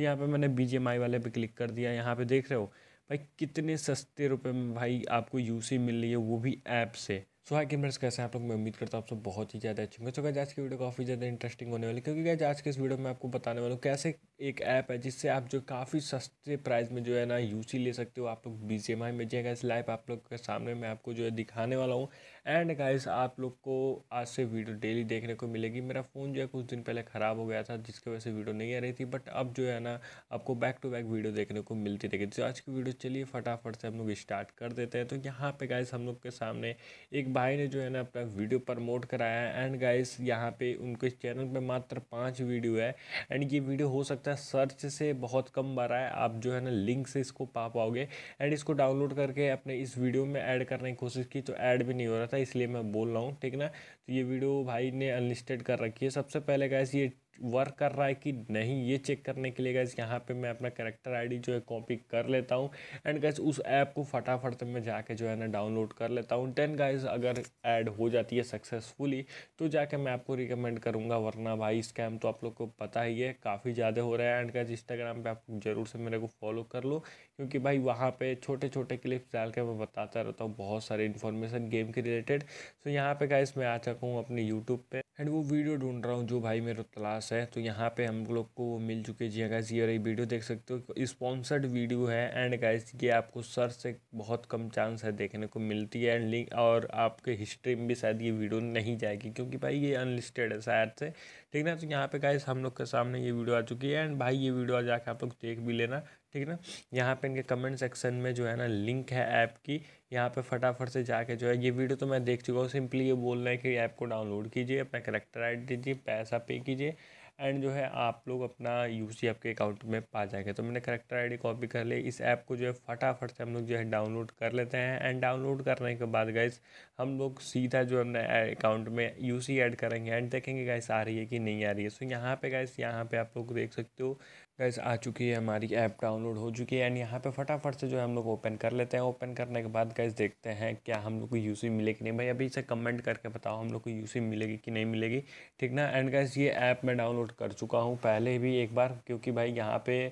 तो यहाँ पे मैंने बी वाले पे क्लिक कर दिया यहाँ पे देख रहे हो भाई कितने सस्ते रुपए में भाई आपको यूसी मिल रही है वो भी ऐप से सो हाई गेमर्स कैसे आप लोग मैं उम्मीद करता हूँ आप सब बहुत ही ज़्यादा अच्छे होंगे सो आज की वीडियो काफ़ी ज़्यादा इंटरेस्टिंग होने वाली क्योंकि आज के इस वीडियो में आपको बताने वाला हूँ कैसे एक ऐप है जिससे आप जो काफ़ी सस्ते प्राइस में जो है ना यूसी ले सकते हो आप लोग बी में जाएगा इस लाइव आप लोग के सामने मैं आपको जो है दिखाने वाला हूँ एंड गाइस आप लोग को आज से वीडियो डेली देखने को मिलेगी मेरा फ़ोन जो है कुछ दिन पहले ख़राब हो गया था जिसकी वजह से वीडियो नहीं आ रही थी बट अब जो है ना आपको बैक टू बैक वीडियो देखने को मिलती रहेगी तो आज की वीडियो चलिए फटाफट से हम लोग स्टार्ट कर देते हैं तो यहाँ पे गाइस हम लोग के सामने एक भाई ने जो है ना अपना वीडियो प्रमोट कराया है एंड गाइस यहाँ पे उनके चैनल पर मात्र पाँच वीडियो है एंड ये वीडियो हो सकता है सर्च से बहुत कम बार आए आप जो है ना लिंक से इसको पा पाओगे एंड इसको डाउनलोड करके अपने इस वीडियो में ऐड करने की कोशिश की तो ऐड भी नहीं हो रहा था इसलिए मैं बोल रहा हूँ ठीक ना तो ये वीडियो भाई ने अनलिस्टेड कर रखी है सबसे पहले गैस ये वर्क कर रहा है कि नहीं ये चेक करने के लिए गैस यहाँ पे मैं अपना करेक्टर आईडी जो है कॉपी कर लेता हूँ एंड गैस उस ऐप को फटाफट से मैं जाके जो है ना डाउनलोड कर लेता हूँ टेन गाइज अगर ऐड हो जाती है सक्सेसफुली तो जाके मैं आपको रिकमेंड करूँगा वरना भाई स्कैम तो आप लोग को पता ही है काफ़ी ज़्यादा हो रहा है एंड गैस इंस्टाग्राम पर आप ज़रूर से मेरे को फॉलो कर लो क्योंकि भाई वहाँ पर छोटे छोटे क्लिप्स डाल के मैं बताता रहता हूँ बहुत सारे इन्फॉर्मेशन गेम के रिलेटेड सो यहाँ पर गाइज मैं आ चुका हूँ अपने यूट्यूब पर एंड वो वीडियो ढूंढ रहा हूँ जो भाई मेरे तलाश है तो यहाँ पे हम लोग को मिल चुके जी गैस हाँ ये रही वीडियो देख सकते हो स्पॉन्सर्ड वीडियो है एंड गाइस ये आपको सर से बहुत कम चांस है देखने को मिलती है एंड लिंक और आपके हिस्ट्री में भी शायद ये वीडियो नहीं जाएगी क्योंकि भाई ये अनलिस्टेड है शायद से ठीक ना तो यहाँ पे गाइस हम लोग के सामने ये वीडियो आ चुकी है एंड भाई ये वीडियो आ जाकर आप लोग देख भी लेना ठीक है ना यहाँ पे इनके कमेंट सेक्शन में जो है ना लिंक है ऐप की यहाँ पे फटाफट से जाके जो है ये वीडियो तो मैं देख चुका हूँ सिंपली ये बोलना है कि ऐप को डाउनलोड कीजिए अपना करेक्टर ऐड दीजिए पैसा पे कीजिए एंड जो है आप लोग अपना सी आपके अकाउंट में पा जाएंगे तो मैंने करेक्टर आईडी कॉपी कर ली इस ऐप को जो है फटाफट से हम लोग जो है डाउनलोड कर लेते हैं एंड डाउनलोड करने के बाद गाइस हम लोग सीधा जो अपने अकाउंट में सी ऐड करेंगे एंड देखेंगे गाइस आ रही है कि नहीं आ रही है सो यहाँ पे गाइस यहाँ पे आप लोग देख सकते हो गैस आ चुकी है हमारी ऐप डाउनलोड हो चुकी है एंड यहाँ पे फटाफट से जो है हम लोग ओपन कर लेते हैं ओपन करने के बाद गैस देखते हैं क्या हम लोग को यूसी मिलेगी कि नहीं भाई अभी इसे कमेंट करके बताओ हम लोग को यूसी मिलेगी कि नहीं मिलेगी ठीक ना एंड गैस ये ऐप मैं डाउनलोड कर चुका हूँ पहले भी एक बार क्योंकि भाई यहाँ पर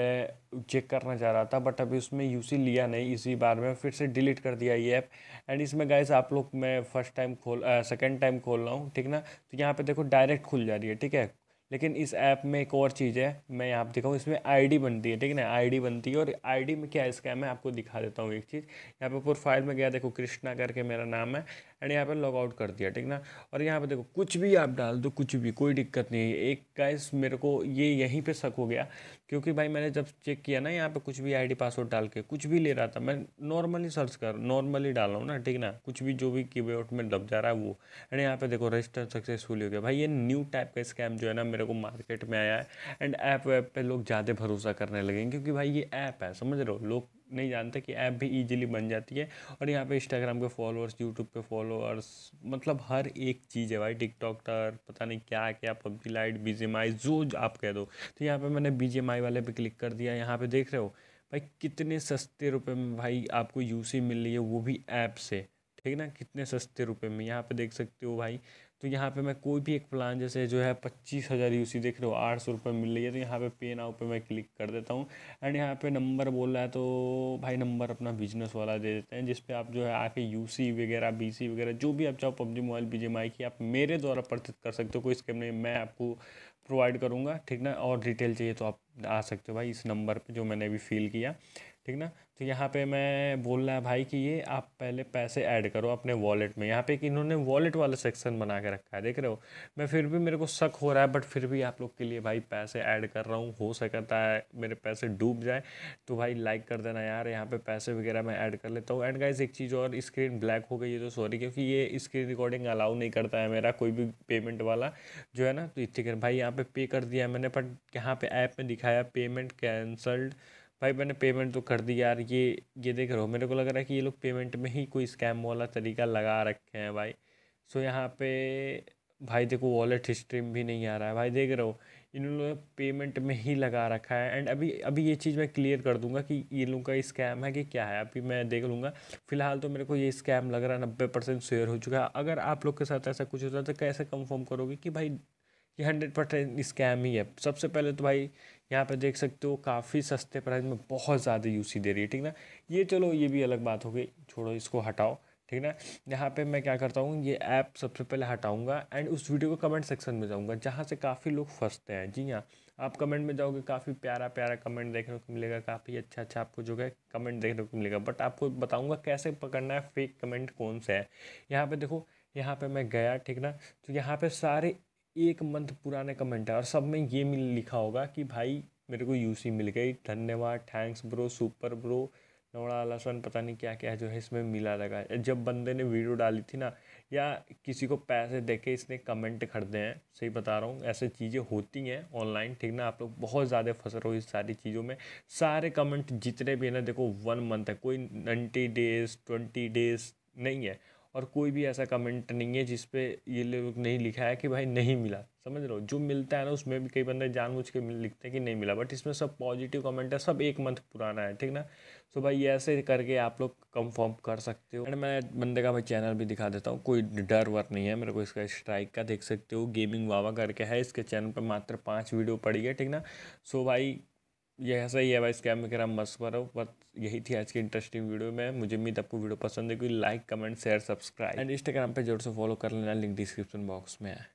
मैं चेक करना चाह रहा था बट अभी उसमें यू लिया नहीं इसी बार में फिर से डिलीट कर दिया ये ऐप एंड इसमें गैस आप लोग मैं फर्स्ट टाइम खोल सेकेंड टाइम खोल रहा हूँ ठीक ना तो यहाँ पर देखो डायरेक्ट खुल जा रही है ठीक है लेकिन इस ऐप में एक और चीज़ है मैं यहाँ पर दिखाऊँ इसमें आईडी बनती है ठीक है ना आईडी बनती है और आईडी में क्या स्कैम है आपको दिखा देता हूँ एक चीज़ यहाँ पे प्रोफाइल में गया देखो कृष्णा करके मेरा नाम है एंड यहाँ पर लॉग आउट कर दिया ठीक ना और यहाँ पर देखो कुछ भी आप डाल दो कुछ भी कोई दिक्कत नहीं है एक गैस मेरे को ये यहीं पर शक हो गया क्योंकि भाई मैंने जब चेक किया ना यहाँ पर कुछ भी आई पासवर्ड डाल के कुछ भी ले रहा था मैं नॉर्मली सर्च कर नॉर्मली डाल रहा हूँ ना ठीक ना कुछ भी जो भी की में दब जा रहा है वो एंड यहाँ पर देखो रजिस्टर सक्सेसफुल हो गया भाई ये न्यू टाइप का स्कैम जो है ना मेरे को मार्केट में आया है एंड ऐप वैप पर लोग ज़्यादा भरोसा करने लगे क्योंकि भाई ये ऐप है समझ रहे हो लोग नहीं जानते कि ऐप भी इजीली बन जाती है और यहाँ पे इंस्टाग्राम के फॉलोअर्स यूट्यूब पे फॉलोअर्स मतलब हर एक चीज़ है भाई टिकटॉक टर पता नहीं क्या क्या पबजी लाइट बी जो आप कह दो तो यहाँ पे मैंने बी वाले पे क्लिक कर दिया यहाँ पे देख रहे हो भाई कितने सस्ते रुपए में भाई आपको यूसी मिल रही है वो भी ऐप से ठीक है ना कितने सस्ते रुपए में यहाँ पे देख सकते हो भाई तो यहाँ पे मैं कोई भी एक प्लान जैसे जो है पच्चीस हज़ार यू सी देख रहे हो आठ सौ रुपये मिल रही है तो यहाँ पे पे नाउ पे मैं क्लिक कर देता हूँ एंड यहाँ पे नंबर बोल रहा है तो भाई नंबर अपना बिजनेस वाला दे देते हैं जिसपे आप जो है आके यू सी वगैरह बी सी वगैरह जो भी आप चाहो पबजी मोबाइल बी जे की आप मेरे द्वारा परचेज कर सकते हो कोई स्कैम नहीं मैं आपको प्रोवाइड करूँगा ठीक ना और डिटेल चाहिए तो आप आ सकते हो भाई इस नंबर पर जो मैंने अभी फिल किया ठीक ना तो यहाँ पे मैं बोल रहा है भाई कि ये आप पहले पैसे ऐड करो अपने वॉलेट में यहाँ पे कि इन्होंने वॉलेट वाला सेक्शन बना के रखा है देख रहे हो मैं फिर भी मेरे को शक हो रहा है बट फिर भी आप लोग के लिए भाई पैसे ऐड कर रहा हूँ हो सकता है मेरे पैसे डूब जाए तो भाई लाइक कर देना यार यहाँ पर पैसे वगैरह मैं ऐड कर लेता हूँ एंड गाइज एक चीज़ और स्क्रीन ब्लैक हो गई है तो सॉरी क्योंकि ये स्क्रीन रिकॉर्डिंग अलाउ नहीं करता है मेरा कोई भी पेमेंट वाला जो है ना तो इतने भाई यहाँ पर पे कर दिया मैंने बट यहाँ पर ऐप में दिखाया पेमेंट कैंसल्ड भाई मैंने पेमेंट तो कर दी यार ये ये देख रहे हो मेरे को लग रहा है कि ये लोग पेमेंट में ही कोई स्कैम वाला तरीका लगा रखे हैं भाई सो यहाँ पे भाई देखो वॉलेट हिस्ट्री में भी नहीं आ रहा है भाई देख रहे हो इन लोगों ने पेमेंट में ही लगा रखा है एंड अभी अभी ये चीज़ मैं क्लियर कर दूंगा कि ये लोगों का स्कैम है कि क्या है अभी मैं देख लूँगा फिलहाल तो मेरे को ये स्कैम लग रहा है नब्बे परसेंट शेयर हो चुका है अगर आप लोग के साथ ऐसा कुछ होता है तो कैसे कंफर्म करोगे कि भाई ये हंड्रेड परसेंट स्कैम ही है सबसे पहले तो भाई यहाँ पे देख सकते हो काफ़ी सस्ते प्राइस में बहुत ज़्यादा यूसी दे रही है ठीक ना ये चलो ये भी अलग बात हो गई छोड़ो इसको हटाओ ठीक ना यहाँ पे मैं क्या करता हूँ ये ऐप सबसे पहले हटाऊंगा एंड उस वीडियो को कमेंट सेक्शन में जाऊँगा जहाँ से काफ़ी लोग फंसते हैं जी हाँ आप कमेंट में जाओगे काफ़ी प्यारा प्यारा कमेंट देखने को मिलेगा काफ़ी अच्छा अच्छा आपको जो है कमेंट देखने को मिलेगा बट आपको बताऊँगा कैसे पकड़ना है फेक कमेंट कौन सा है यहाँ पर देखो यहाँ पर मैं गया ठीक ना तो यहाँ पे सारे एक मंथ पुराने कमेंट है और सब में ये मिल लिखा होगा कि भाई मेरे को यूसी मिल गई धन्यवाद थैंक्स ब्रो सुपर ब्रो नवड़ा लहसुन पता नहीं क्या क्या जो है इसमें मिला लगा जब बंदे ने वीडियो डाली थी ना या किसी को पैसे दे के इसने कमेंट खरीदे हैं सही बता रहा हूँ ऐसे चीज़ें होती हैं ऑनलाइन ठीक ना आप लोग बहुत ज़्यादा फंस रहे हो इस सारी चीज़ों में सारे कमेंट जितने भी हैं ना देखो वन मंथ है कोई नाइन्टी डेज ट्वेंटी डेज नहीं है और कोई भी ऐसा कमेंट नहीं है जिस पे ये लोग नहीं लिखा है कि भाई नहीं मिला समझ रहे हो जो मिलता है ना उसमें भी कई बंदे जानबूझ के लिखते हैं कि नहीं मिला बट इसमें सब पॉजिटिव कमेंट है सब एक मंथ पुराना है ठीक ना सो भाई ये ऐसे करके आप लोग कंफर्म कर सकते हो एंड मैं बंदे का भाई चैनल भी दिखा देता हूँ कोई डर वर नहीं है मेरे को इसका स्ट्राइक का देख सकते हो गेमिंग वावा करके है इसके चैनल पर मात्र पाँच वीडियो पड़ी है ठीक ना सो भाई ये ऐसा ही है भाई स्कैम करा मस्त करो बस यही थी आज की इंटरेस्टिंग वीडियो में मुझे उम्मीद आपको वीडियो पसंद है कोई like comment share subscribe and Instagram पे जरूर से फॉलो कर लेना लिंक डिस्क्रिप्शन बॉक्स में है